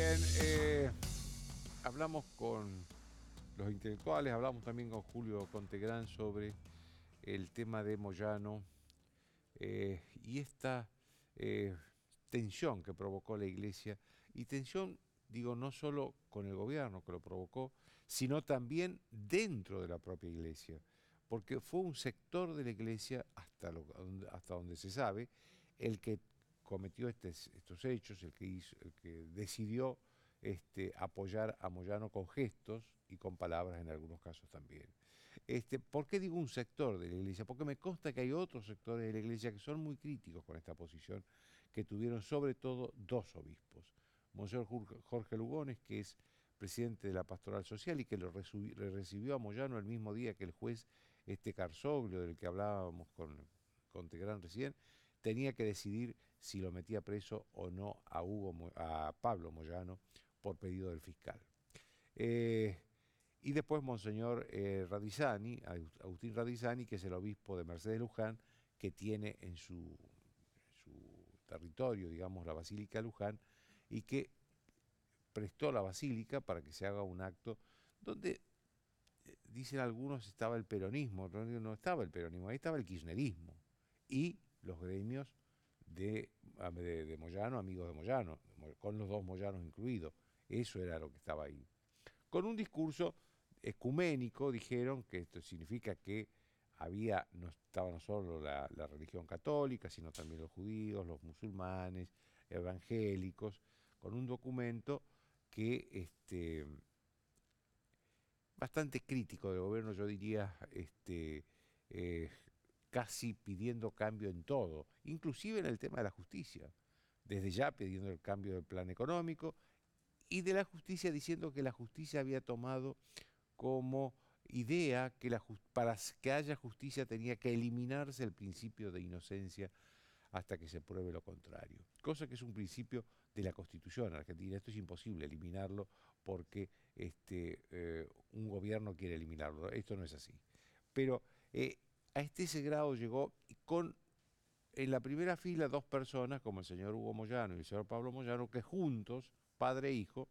Bien, eh, hablamos con los intelectuales, hablamos también con Julio Contegrán sobre el tema de Moyano eh, y esta eh, tensión que provocó la iglesia y tensión, digo, no solo con el gobierno que lo provocó, sino también dentro de la propia iglesia, porque fue un sector de la iglesia, hasta, hasta donde se sabe, el que cometió estos hechos, el que, decidió este, apoyar a Moyano con gestos y con palabras en algunos casos también. Este, ¿Por qué digo un sector de la iglesia? Porque me consta que hay otros sectores de la iglesia que son muy críticos con esta posición, que tuvieron sobre todo dos obispos. Monseñor Jorge Lugones, que es presidente de la Pastoral Social y que lo recibió a Moyano el mismo día que el juez este Carzoglio, del que hablábamos con, con Tegrán recién, tenía que decidir si lo metía preso o no a, Hugo, a Pablo Moyano por pedido del fiscal. Eh, y después Monseñor eh, Radizani, Agustín Radizani, que es el obispo de Mercedes Luján, que tiene en su, su territorio, digamos, la Basílica de Luján, y que prestó la Basílica para que se haga un acto donde, eh, dicen algunos, estaba el peronismo, no estaba el peronismo, ahí estaba el kirchnerismo y los gremios de, de, Moyano, amigos de Moyano, con los dos Moyanos incluidos. Eso era lo que estaba ahí. Con un discurso ecuménico dijeron que esto significa que había, no estaba solo la, religión católica, sino también los judíos, los musulmanes, evangélicos, con un documento que este, bastante crítico del gobierno, yo diría, este, eh, casi pidiendo cambio en todo, inclusive en el tema de la justicia, desde ya pidiendo el cambio del plan económico y de la justicia diciendo que la justicia había tomado como idea que para que haya justicia tenía que eliminarse el principio de inocencia hasta que se pruebe lo contrario, cosa que es un principio de la Constitución argentina. Esto es imposible eliminarlo porque este, eh, un gobierno quiere eliminarlo. Esto no es así. Pero eh, a este ese grado llegó con en la primera fila dos personas, como el señor Hugo Moyano y el señor Pablo Moyano, que juntos, padre e hijo,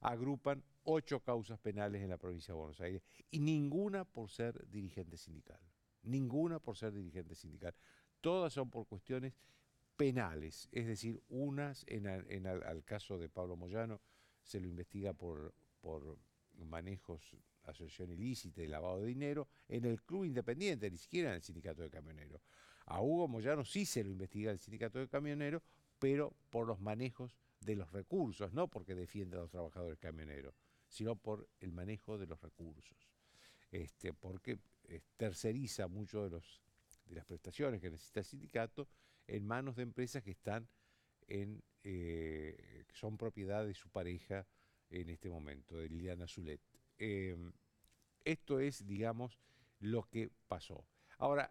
agrupan ocho causas penales en la provincia de Buenos Aires y ninguna por ser dirigente sindical. Ninguna por ser dirigente sindical. Todas son por cuestiones penales, es decir, unas en, al, caso de Pablo Moyano se lo investiga por, por manejos asociación ilícita de lavado de dinero, en el club independiente, ni siquiera en el sindicato de camioneros. A Hugo Moyano sí se lo investiga el sindicato de camioneros, pero por los manejos de los recursos, no porque defienda a los trabajadores camioneros, sino por el manejo de los recursos. Este, porque eh, terceriza mucho de, las prestaciones que necesita el sindicato en manos de empresas que están en, eh, que son propiedad de su pareja en este momento, de Liliana Zulet. Eh, esto es, digamos, lo que pasó. Ahora,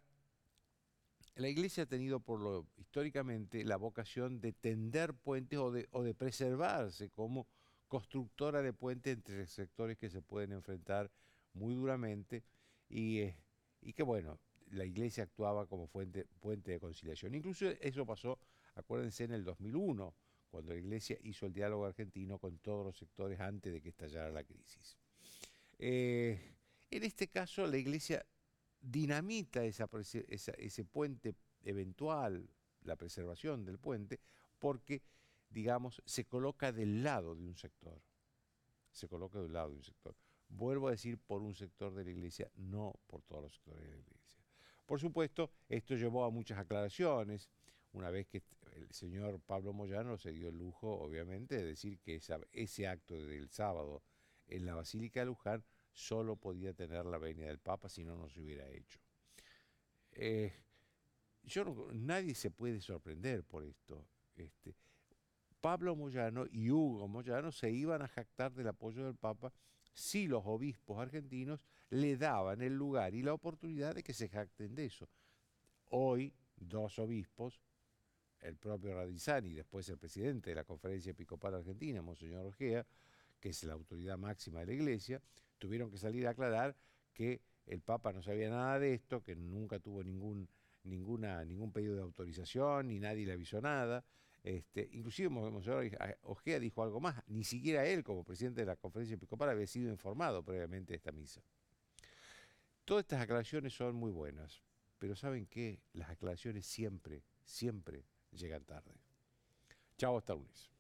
la iglesia ha tenido por lo históricamente la vocación de tender puentes o de, preservarse como constructora de puentes entre sectores que se pueden enfrentar muy duramente eh, y, que bueno, la iglesia actuaba como fuente, puente de conciliación. Incluso eso pasó, acuérdense, en el 2001, cuando la iglesia hizo el diálogo argentino con todos los sectores antes de que estallara la crisis. Eh, en este caso, la iglesia dinamita ese puente eventual, la preservación del puente, porque, digamos, se coloca del lado de un sector. Se coloca del lado de un sector. Vuelvo a decir, por un sector de la iglesia, no por todos los sectores de la iglesia. Por supuesto, esto llevó a muchas aclaraciones, una vez que el señor Pablo Moyano se dio el lujo, obviamente, de decir que ese acto del sábado en la Basílica de Luján solo podía tener la venia del Papa, si no, nos hubiera hecho. Eh, yo nadie se puede sorprender por esto. Este. Pablo Moyano y Hugo Moyano se iban a jactar del apoyo del Papa si los obispos argentinos le daban el lugar y la oportunidad de que se jacten de eso. Hoy, dos obispos, el propio Radizani, después el presidente de la Conferencia Episcopal Argentina, Monseñor Ojea, que es la autoridad máxima de la Iglesia, tuvieron que salir a aclarar que el Papa no sabía nada de esto, que nunca tuvo ningún, ningún pedido de autorización, ni nadie le avisó nada. Este, inclusive Monseñor Ojea dijo algo más, ni siquiera él como presidente de la conferencia episcopal había sido informado previamente de esta misa. Todas estas aclaraciones son muy buenas, pero ¿saben qué? Las aclaraciones siempre, siempre llegan tarde. Chao, hasta lunes.